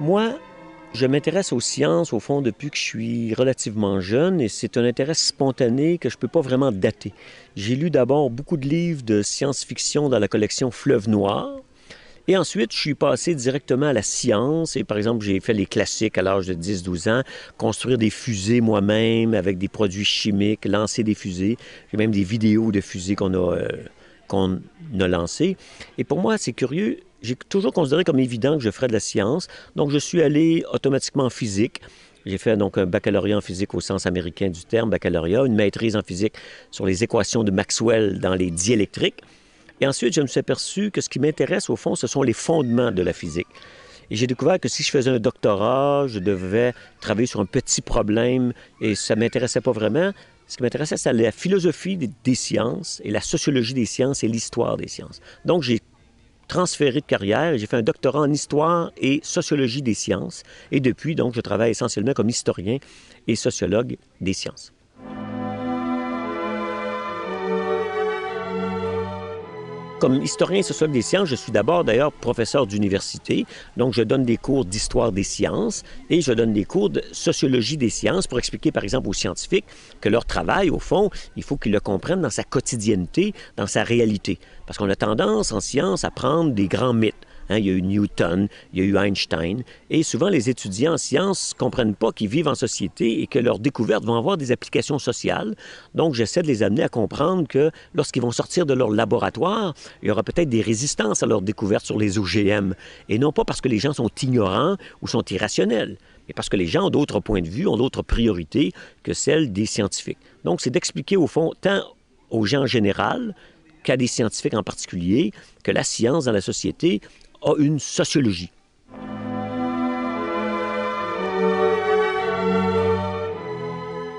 Moi, je m'intéresse aux sciences, au fond, depuis que je suis relativement jeune, et c'est un intérêt spontané que je ne peux pas vraiment dater. J'ai lu d'abord beaucoup de livres de science-fiction dans la collection Fleuve Noir, et ensuite, je suis passé directement à la science. Et par exemple, j'ai fait les classiques à l'âge de 10-12 ans, construire des fusées moi-même avec des produits chimiques, lancer des fusées. J'ai même des vidéos de fusées qu'on a, euh, qu'on a lancées. Et pour moi, c'est curieux, j'ai toujours considéré comme évident que je ferais de la science. Donc, je suis allé automatiquement en physique. J'ai fait donc un baccalauréat en physique au sens américain du terme, baccalauréat, une maîtrise en physique sur les équations de Maxwell dans les diélectriques. Et ensuite, je me suis aperçu que ce qui m'intéresse, au fond, ce sont les fondements de la physique. Et j'ai découvert que si je faisais un doctorat, je devais travailler sur un petit problème et ça ne m'intéressait pas vraiment. Ce qui m'intéressait, c'était la philosophie des, sciences et la sociologie des sciences et l'histoire des sciences. Donc, j'ai transféré de carrière. J'ai fait un doctorat en histoire et sociologie des sciences. Et depuis, donc, je travaille essentiellement comme historien et sociologue des sciences. comme historien et sociologue des sciences, je suis d'abord d'ailleurs professeur d'université, donc je donne des cours d'histoire des sciences et je donne des cours de sociologie des sciences pour expliquer par exemple aux scientifiques que leur travail, au fond, il faut qu'ils le comprennent dans sa quotidienneté, dans sa réalité. Parce qu'on a tendance en science à prendre des grands mythes Hein, il y a eu Newton, il y a eu Einstein. Et souvent, les étudiants en sciences ne comprennent pas qu'ils vivent en société et que leurs découvertes vont avoir des applications sociales. Donc, j'essaie de les amener à comprendre que lorsqu'ils vont sortir de leur laboratoire, il y aura peut-être des résistances à leurs découvertes sur les OGM. Et non pas parce que les gens sont ignorants ou sont irrationnels, mais parce que les gens ont d'autres points de vue, ont d'autres priorités que celles des scientifiques. Donc, c'est d'expliquer au fond, tant aux gens en général qu'à des scientifiques en particulier, que la science dans la société, a une sociologie.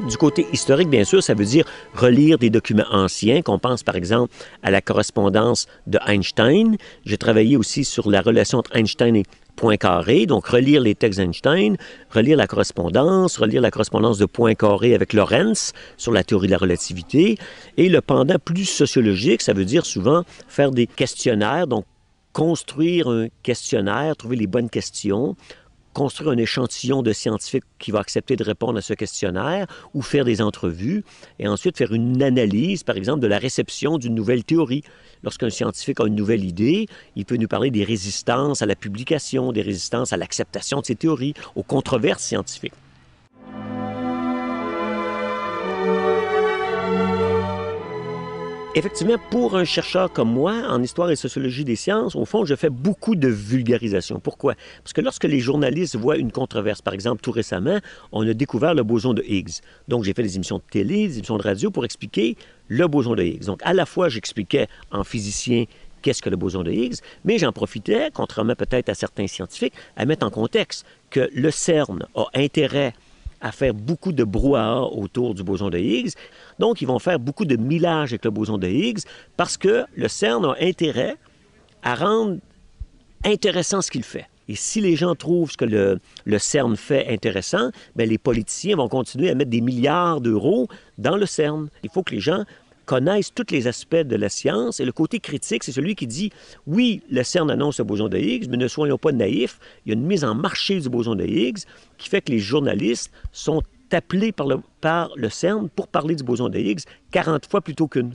du côté historique, bien sûr, ça veut dire relire des documents anciens, qu'on pense par exemple à la correspondance de Einstein. J'ai travaillé aussi sur la relation entre Einstein et Poincaré, donc relire les textes d'Einstein, relire la correspondance, relire la correspondance de Poincaré avec Lorentz sur la théorie de la relativité, et le pendant plus sociologique, ça veut dire souvent faire des questionnaires, donc construire un questionnaire, trouver les bonnes questions, construire un échantillon de scientifiques qui va accepter de répondre à ce questionnaire ou faire des entrevues et ensuite faire une analyse, par exemple, de la réception d'une nouvelle théorie. Lorsqu'un scientifique a une nouvelle idée, il peut nous parler des résistances à la publication, des résistances à l'acceptation de ces théories, aux controverses scientifiques. Effectivement, pour un chercheur comme moi, en histoire et sociologie des sciences, au fond, je fais beaucoup de vulgarisation. Pourquoi? Parce que lorsque les journalistes voient une controverse, par exemple, tout récemment, on a découvert le boson de Higgs. Donc, j'ai fait des émissions de télé, des émissions de radio pour expliquer le boson de Higgs. Donc, à la fois, j'expliquais en physicien qu'est-ce que le boson de Higgs, mais j'en profitais, contrairement peut-être à certains scientifiques, à mettre en contexte que le CERN a intérêt à faire beaucoup de brouhaha autour du boson de Higgs. Donc, ils vont faire beaucoup de millage avec le boson de Higgs parce que le CERN a intérêt à rendre intéressant ce qu'il fait. Et si les gens trouvent ce que le, le CERN fait intéressant, bien, les politiciens vont continuer à mettre des milliards d'euros dans le CERN. Il faut que les gens connaissent tous les aspects de la science. Et le côté critique, c'est celui qui dit oui, le CERN annonce le boson de Higgs, mais ne soyons pas naïfs. Il y a une mise en marché du boson de Higgs qui fait que les journalistes sont appelés par le, par le CERN pour parler du boson de Higgs 40 fois plutôt qu'une.